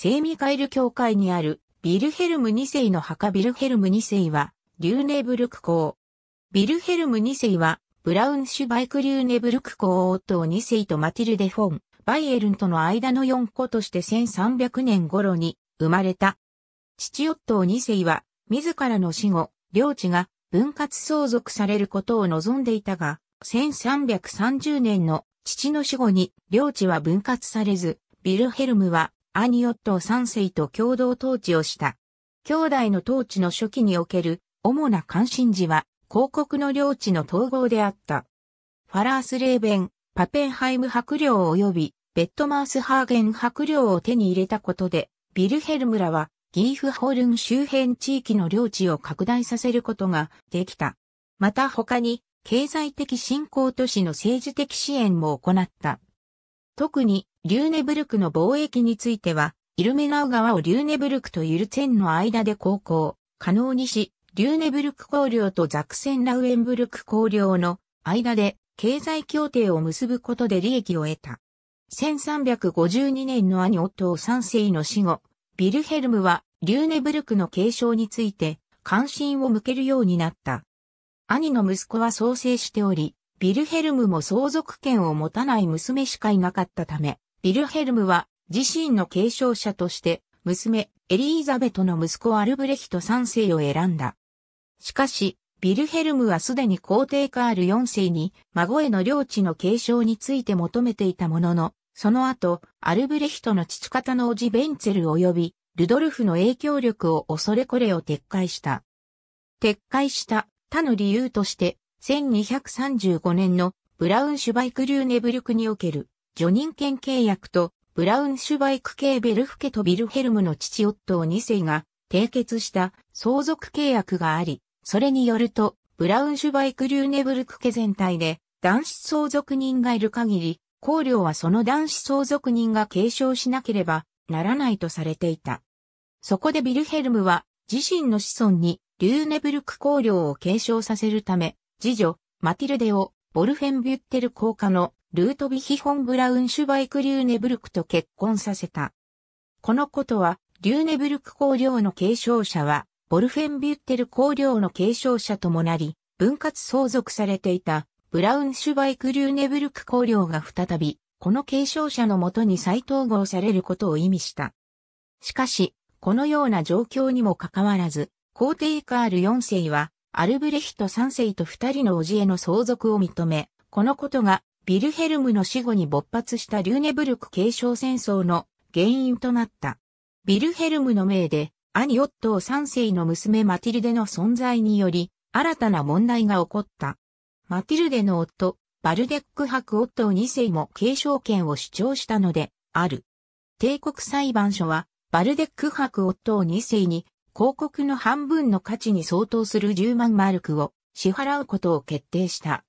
聖ミカエル教会にあるビルヘルム2世の墓ビルヘルム2世は、リューネブルク公。ビルヘルム2世は、ブラウンシュバイク・リューネブルク公王党2世とマティルデ・フォン、バイエルンとの間の4個として1300年頃に生まれた。父夫2世は、自らの死後、領地が分割相続されることを望んでいたが、1330年の父の死後に領地は分割されず、ビルヘルムはアニオット三世と共同統治をした。兄弟の統治の初期における主な関心事は、広告の領地の統合であった。ファラースレーベン、パペンハイム伯領及びベッドマースハーゲン伯領を手に入れたことで、ビルヘルムラはギーフホルン周辺地域の領地を拡大させることができた。また他に、経済的振興都市の政治的支援も行った。特に、リューネブルクの貿易については、イルメナウ川をリューネブルクとユルツェンの間で航行、可能にし、リューネブルク公領とザクセンラウエンブルク公領の間で経済協定を結ぶことで利益を得た。1352年の兄夫3世の死後、ビルヘルムはリューネブルクの継承について関心を向けるようになった。兄の息子は創生しており、ビルヘルムも相続権を持たない娘しかいなかったため、ビルヘルムは自身の継承者として娘エリーザベトの息子アルブレヒト3世を選んだ。しかし、ビルヘルムはすでに皇帝カール4世に孫への領地の継承について求めていたものの、その後、アルブレヒトの父方の叔父ベンツェル及び、ルドルフの影響力を恐れこれを撤回した。撤回した他の理由として、1235年のブラウンシュバイクリューネブルクにおける女人権契約とブラウンシュバイク系ベルフ家とビルヘルムの父夫を2世が締結した相続契約があり、それによると、ブラウンシュバイクリューネブルク家全体で男子相続人がいる限り、公領はその男子相続人が継承しなければならないとされていた。そこでビルヘルムは自身の子孫にリューネブルク公領を継承させるため、次女、マティルデをボルフェンビュッテル公家のルートビヒホン・ブラウンシュバイク・リューネブルクと結婚させた。このことは、リューネブルク公領の継承者は、ボルフェンビュッテル公領の継承者ともなり、分割相続されていた、ブラウンシュバイク・リューネブルク公領が再び、この継承者のもとに再統合されることを意味した。しかし、このような状況にもかかわらず、皇帝カール4世は、アルブレヒト3世と2人の叔父への相続を認め、このことがビルヘルムの死後に勃発したリューネブルク継承戦争の原因となった。ビルヘルムの命で、兄オットー3世の娘マティルデの存在により、新たな問題が起こった。マティルデの夫、バルデック伯オットー2世も継承権を主張したので、ある。帝国裁判所は、バルデック伯オットー2世に、広告の半分の価値に相当する10万マルクを支払うことを決定した。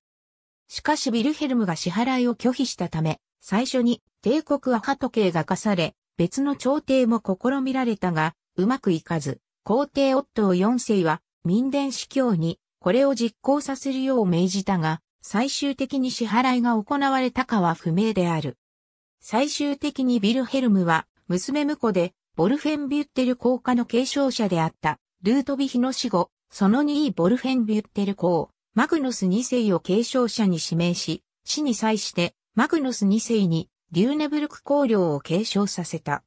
しかしビルヘルムが支払いを拒否したため、最初に帝国アハ時計が課され、別の朝廷も試みられたが、うまくいかず、皇帝オットー4世は民伝司教にこれを実行させるよう命じたが、最終的に支払いが行われたかは不明である。最終的にビルヘルムは、娘婿で、ボルフェンビュッテル公家の継承者であった、ルートビヒの死後、その2位ボルフェンビュッテル公、マグノス2世を継承者に指名し、死に際してマグノス2世にリューネブルク公領を継承させた。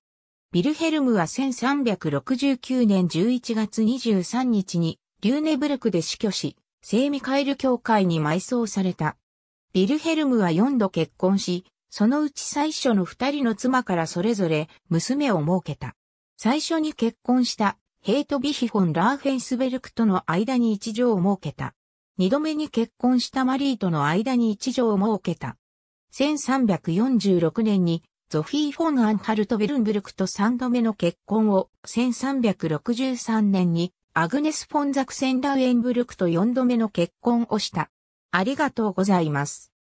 ビルヘルムは1369年11月23日にリューネブルクで死去し、聖ミカエル教会に埋葬された。ビルヘルムは4度結婚し、そのうち最初の二人の妻からそれぞれ娘を設けた。最初に結婚したヘイト・ビヒフォン・ラーフェンスベルクとの間に一条を設けた。二度目に結婚したマリーとの間に一条を設けた。1346年にゾフィー・フォン・アンハルト・ベルンブルクと三度目の結婚を、1363年にアグネス・フォン・ザクセン・ラウエンブルクと四度目の結婚をした。ありがとうございます。